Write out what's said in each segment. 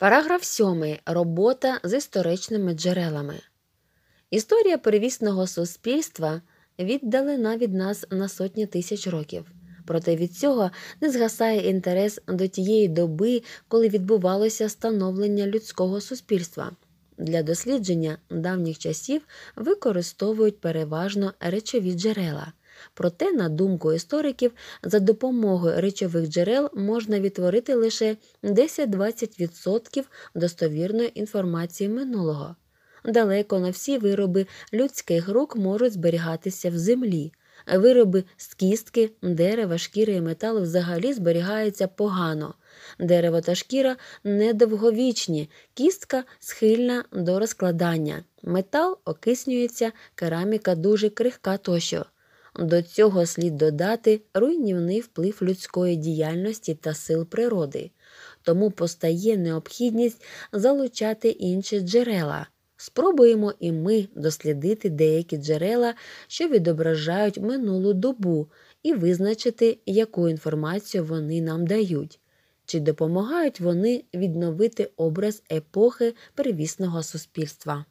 Параграф 7. Робота з історичними джерелами. Історія перевісного суспільства віддалена від нас на сотні тисяч років. Проте від цього не згасає інтерес до тієї доби, коли відбувалося становлення людського суспільства. Для дослідження давніх часів використовують переважно речові джерела. Проте, на думку істориків, за допомогою речових джерел можна відтворити лише 10-20% достовірної інформації минулого. Далеко не всі вироби людських рук можуть зберігатися в землі. Вироби з кістки, дерева, шкіри і металу взагалі зберігаються погано. Дерево та шкіра недовговічні, кістка схильна до розкладання, метал окиснюється, кераміка дуже крихка тощо. До цього слід додати руйнівний вплив людської діяльності та сил природи, тому постає необхідність залучати інші джерела. Спробуємо і ми дослідити деякі джерела, що відображають минулу добу, і визначити, яку інформацію вони нам дають, чи допомагають вони відновити образ епохи первісного суспільства.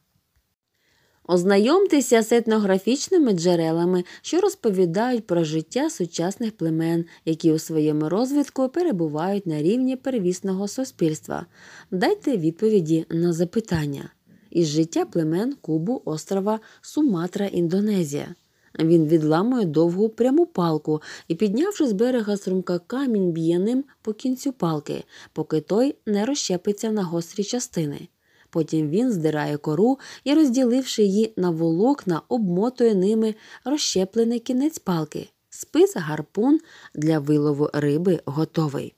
Ознайомтеся з етнографічними джерелами, що розповідають про життя сучасних племен, які у своєму розвитку перебувають на рівні первісного суспільства. Дайте відповіді на запитання із життя племен Кубу, острова Суматра, Індонезія. Він відламує довгу пряму палку і, піднявши з берега струмка камінь, б'є ним по кінцю палки, поки той не розщепиться на гострі частини. Потім він здирає кору і, розділивши її на волокна, обмотує ними розщеплений кінець палки. Спис гарпун для вилову риби готовий.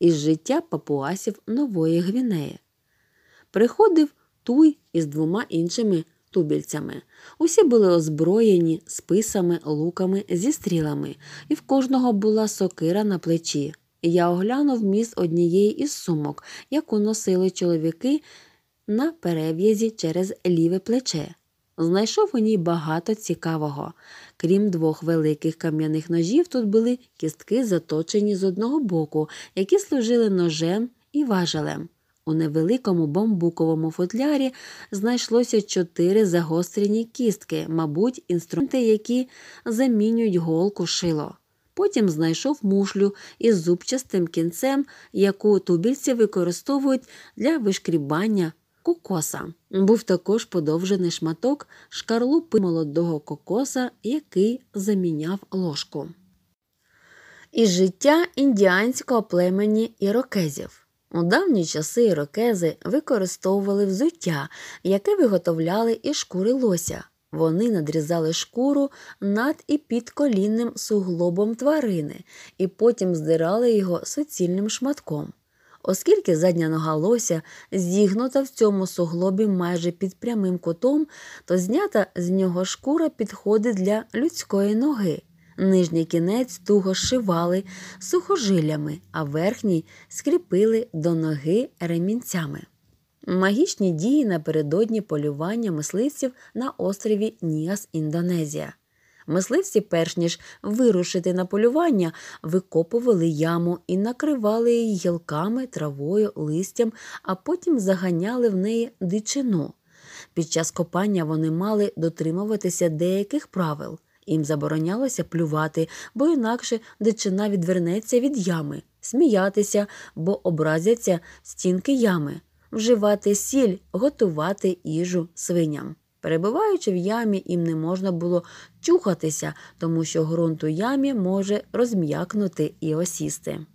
Із життя папуасів нової гвінеї. Приходив туй із двома іншими тубільцями. Усі були озброєні списами, луками зі стрілами, і в кожного була сокира на плечі. Я оглянув міст однієї із сумок, яку носили чоловіки на перев'язі через ліве плече. Знайшов у ній багато цікавого. Крім двох великих кам'яних ножів, тут були кістки, заточені з одного боку, які служили ножем і важелем. У невеликому бамбуковому футлярі знайшлося чотири загострені кістки, мабуть, інструменти, які замінюють голку шило. Потім знайшов мушлю із зубчастим кінцем, яку тубільці використовують для вишкрібання Кокоса був також подовжений шматок шкарлупи молодого кокоса, який заміняв ложку. І життя індіанського племені ірокезів. У давні часи ірокези використовували взуття, яке виготовляли із шкури лося. Вони надрізали шкуру над і під колінним суглобом тварини і потім здирали його суцільним шматком оскільки задня нога лося зігнута в цьому суглобі майже під прямим кутом, то знята з нього шкура підходить для людської ноги. Нижній кінець туго шивали сухожилями, а верхній скріпили до ноги ремінцями. Магічні дії напередодні полювання мисливців на острові Ніас Індонезія. Мисливці, перш ніж вирушити на полювання, викопували яму і накривали її гілками, травою, листям, а потім заганяли в неї дичину. Під час копання вони мали дотримуватися деяких правил. Їм заборонялося плювати, бо інакше дичина відвернеться від ями, сміятися, бо образяться стінки ями, вживати сіль, готувати їжу свиням. Перебуваючи в ямі, їм не можна було чухатися, тому що ґрунт у ямі може розм'якнути і осісти.